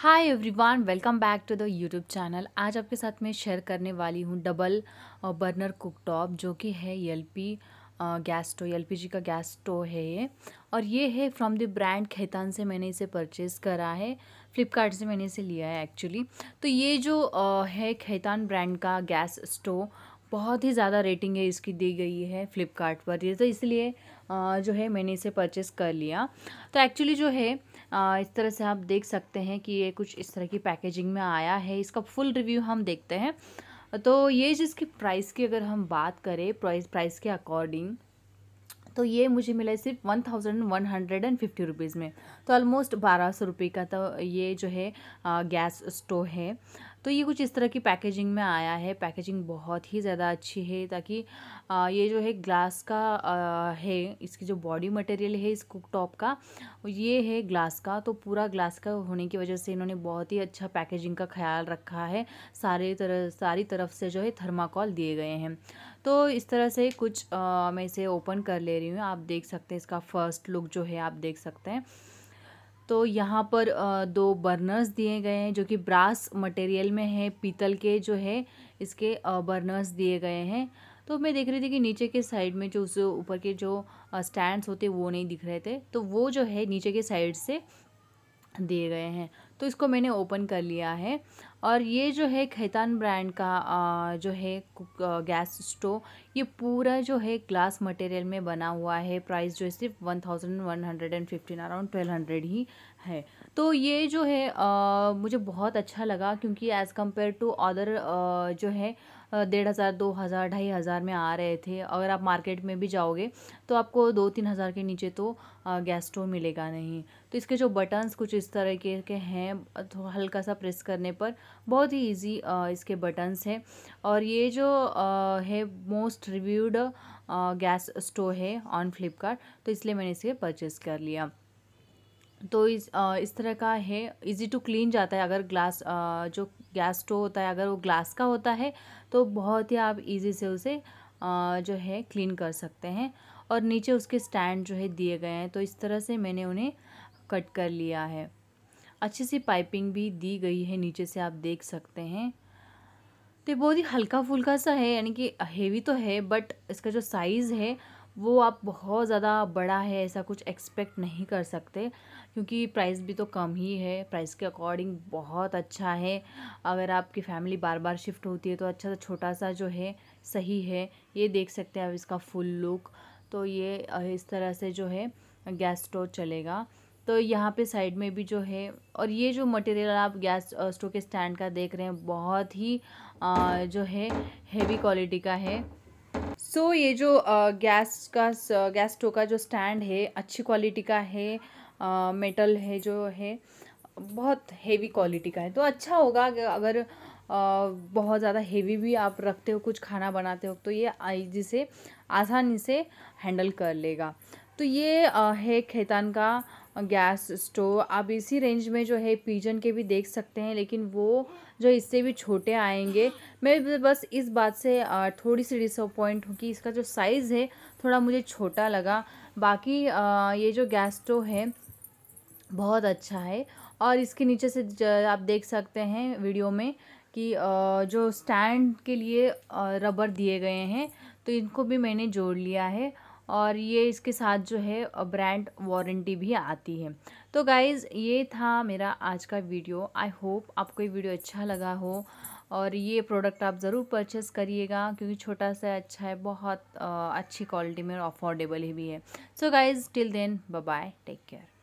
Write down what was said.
hi everyone welcome back to the YouTube channel आज आपके साथ मैं शेयर करने वाली हूँ डबल बर्नर कुक टॉप जो कि है L P gas stove L का गैस स्टोव है ये और ये है फ्रॉम द ब्रांड खेतान से मैंने इसे परचेज़ करा है फ्लिपकार्ट से मैंने इसे लिया है एक्चुअली तो ये जो आ, है खेतान ब्रांड का गैस स्टोव बहुत ही ज़्यादा रेटिंग है इसकी दी गई है फ़्लिपकार्ट पर ये तो इसलिए जो है मैंने इसे परचेस कर लिया तो एक्चुअली जो है इस तरह से आप देख सकते हैं कि ये कुछ इस तरह की पैकेजिंग में आया है इसका फुल रिव्यू हम देखते हैं तो ये जिसकी प्राइस की अगर हम बात करें प्राइस प्राइस के अकॉर्डिंग तो ये मुझे मिला है सिर्फ one thousand one hundred and fifty rupees में तो ऑलमोस्ट बारह सौ रुपये का तो ये जो है आ, गैस स्टोव है तो ये कुछ इस तरह की पैकेजिंग में आया है पैकेजिंग बहुत ही ज़्यादा अच्छी है ताकि आ, ये जो है ग्लास का आ, है इसकी जो बॉडी मटेरियल है इस कुक टॉप का ये है ग्लास का तो पूरा ग्लास का होने की वजह से इन्होंने बहुत ही अच्छा पैकेजिंग का ख्याल रखा है सारे तरह सारी तरफ से जो है थर्माकॉल दिए गए हैं तो इस तरह से कुछ आ, मैं इसे ओपन कर ले रही हूँ आप देख सकते हैं इसका फर्स्ट लुक जो है आप देख सकते हैं तो यहाँ पर आ, दो बर्नर्स दिए गए हैं जो कि ब्रास मटेरियल में है पीतल के जो है इसके आ, बर्नर्स दिए गए हैं तो मैं देख रही थी कि नीचे के साइड में जो उस ऊपर के जो स्टैंड्स होते वो नहीं दिख रहे थे तो वो जो है नीचे के साइड से दिए गए हैं तो इसको मैंने ओपन कर लिया है और ये जो है खैतान ब्रांड का जो है गैस स्टोव ये पूरा जो है ग्लास मटेरियल में बना हुआ है प्राइस जो है सिर्फ one thousand one hundred and fifteen around twelve hundred ही है तो ये जो है मुझे बहुत अच्छा लगा क्योंकि एज़ कम्पेयर टू अदर जो है डेढ़ हज़ार दो हज़ार ढाई हज़ार में आ रहे थे अगर आप मार्केट में भी जाओगे तो आपको दो तीन हज़ार के नीचे तो गैस स्टोव मिलेगा नहीं तो इसके जो बटन्स कुछ इस तरह के हैं तो हल्का सा प्रेस करने पर बहुत ही ईजी इसके बटन्स हैं और ये जो है मोस्ट रिव्यूड गैस स्टोव है ऑन फ्लिपकार्ट तो इसलिए मैंने इसे परचेज़ कर लिया तो इस इस तरह का है इजी टू क्लीन जाता है अगर ग्लास जो गैस स्टोव होता है अगर वो ग्लास का होता है तो बहुत ही आप इजी से उसे जो है क्लीन कर सकते हैं और नीचे उसके स्टैंड जो है दिए गए हैं तो इस तरह से मैंने उन्हें कट कर लिया है अच्छी सी पाइपिंग भी दी गई है नीचे से आप देख सकते हैं तो बहुत ही हल्का फुल्का सा है यानी कि हेवी तो है बट इसका जो साइज़ है वो आप बहुत ज़्यादा बड़ा है ऐसा कुछ एक्सपेक्ट नहीं कर सकते क्योंकि प्राइस भी तो कम ही है प्राइस के अकॉर्डिंग बहुत अच्छा है अगर आपकी फैमिली बार बार शिफ्ट होती है तो अच्छा सा छोटा सा जो है सही है ये देख सकते हैं आप इसका फुल लुक तो ये इस तरह से जो है गैस स्टोव चलेगा तो यहाँ पे साइड में भी जो है और ये जो मटेरियल आप गैस स्टोव के स्टैंड का देख रहे हैं बहुत ही आ, जो है हेवी क्वालिटी का है सो so, ये जो गैस का गैस स्टोव का जो स्टैंड है अच्छी क्वालिटी का है आ, मेटल है जो है बहुत हेवी क्वालिटी का है तो अच्छा होगा अगर आ, बहुत ज़्यादा हेवी भी आप रखते हो कुछ खाना बनाते हो तो ये आई जिसे आसानी से हैंडल कर लेगा तो ये है खेतान का गैस स्टोव आप इसी रेंज में जो है पीजन के भी देख सकते हैं लेकिन वो जो इससे भी छोटे आएंगे मैं बस इस बात से थोड़ी सी डिसअपॉइंट हूँ कि इसका जो साइज़ है थोड़ा मुझे छोटा लगा बाकी ये जो गैस स्टोव है बहुत अच्छा है और इसके नीचे से आप देख सकते हैं वीडियो में कि जो स्टैंड के लिए रबर दिए गए हैं तो इनको भी मैंने जोड़ लिया है और ये इसके साथ जो है ब्रांड वारंटी भी आती है तो गाइज़ ये था मेरा आज का वीडियो आई होप आपको ये वीडियो अच्छा लगा हो और ये प्रोडक्ट आप ज़रूर परचेस करिएगा क्योंकि छोटा सा अच्छा है बहुत अच्छी क्वालिटी में और अफोर्डेबल भी है so guys till then bye take care